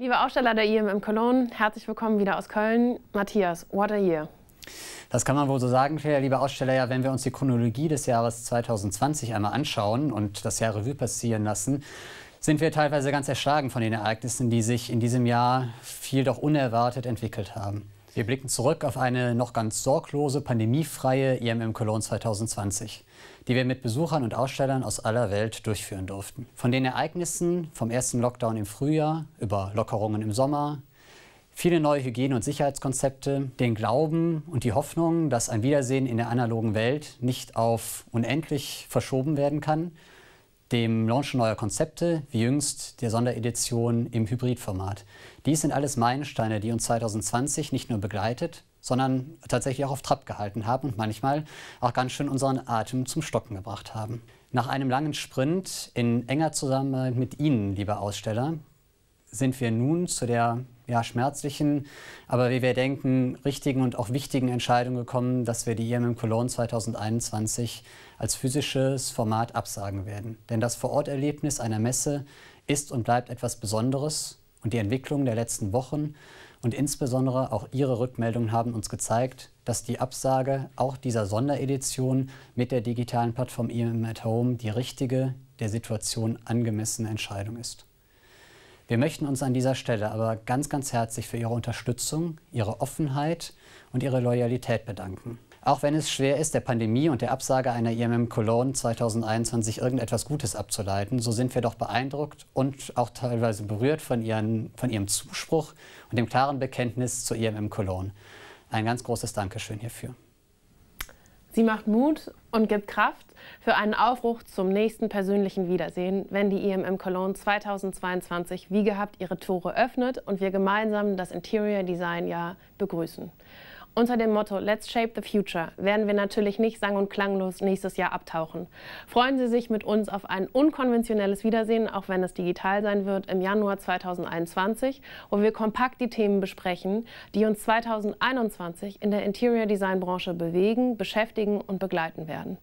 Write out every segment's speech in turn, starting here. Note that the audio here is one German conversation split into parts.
Liebe Aussteller der IMM Cologne, herzlich willkommen wieder aus Köln. Matthias, what a year. Das kann man wohl so sagen, liebe Aussteller. Ja, wenn wir uns die Chronologie des Jahres 2020 einmal anschauen und das Jahr Revue passieren lassen, sind wir teilweise ganz erschlagen von den Ereignissen, die sich in diesem Jahr viel doch unerwartet entwickelt haben. Wir blicken zurück auf eine noch ganz sorglose, pandemiefreie IMM e Cologne 2020, die wir mit Besuchern und Ausstellern aus aller Welt durchführen durften. Von den Ereignissen vom ersten Lockdown im Frühjahr über Lockerungen im Sommer, viele neue Hygiene- und Sicherheitskonzepte, den Glauben und die Hoffnung, dass ein Wiedersehen in der analogen Welt nicht auf unendlich verschoben werden kann dem Launchen neuer Konzepte, wie jüngst der Sonderedition im Hybridformat. Dies sind alles Meilensteine, die uns 2020 nicht nur begleitet, sondern tatsächlich auch auf Trab gehalten haben und manchmal auch ganz schön unseren Atem zum Stocken gebracht haben. Nach einem langen Sprint in enger Zusammenarbeit mit Ihnen, lieber Aussteller, sind wir nun zu der ja, schmerzlichen, aber wie wir denken, richtigen und auch wichtigen Entscheidung gekommen, dass wir die IMM e Cologne 2021 als physisches Format absagen werden. Denn das vor Vororterlebnis einer Messe ist und bleibt etwas Besonderes und die Entwicklung der letzten Wochen und insbesondere auch Ihre Rückmeldungen haben uns gezeigt, dass die Absage auch dieser Sonderedition mit der digitalen Plattform IMM e at Home die richtige, der Situation angemessene Entscheidung ist. Wir möchten uns an dieser Stelle aber ganz, ganz herzlich für Ihre Unterstützung, Ihre Offenheit und Ihre Loyalität bedanken. Auch wenn es schwer ist, der Pandemie und der Absage einer IMM e Cologne 2021 irgendetwas Gutes abzuleiten, so sind wir doch beeindruckt und auch teilweise berührt von, ihren, von Ihrem Zuspruch und dem klaren Bekenntnis zur IMM e Cologne. Ein ganz großes Dankeschön hierfür. Sie macht Mut und gibt Kraft für einen Aufbruch zum nächsten persönlichen Wiedersehen, wenn die IMM e Cologne 2022 wie gehabt ihre Tore öffnet und wir gemeinsam das Interior Design Jahr begrüßen. Unter dem Motto Let's Shape the Future werden wir natürlich nicht sang- und klanglos nächstes Jahr abtauchen. Freuen Sie sich mit uns auf ein unkonventionelles Wiedersehen, auch wenn es digital sein wird, im Januar 2021, wo wir kompakt die Themen besprechen, die uns 2021 in der Interior Design Branche bewegen, beschäftigen und begleiten werden.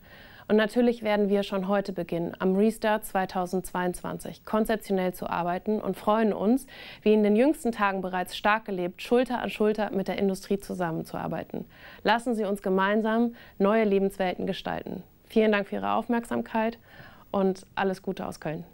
Und natürlich werden wir schon heute beginnen, am Restart 2022 konzeptionell zu arbeiten und freuen uns, wie in den jüngsten Tagen bereits stark gelebt, Schulter an Schulter mit der Industrie zusammenzuarbeiten. Lassen Sie uns gemeinsam neue Lebenswelten gestalten. Vielen Dank für Ihre Aufmerksamkeit und alles Gute aus Köln.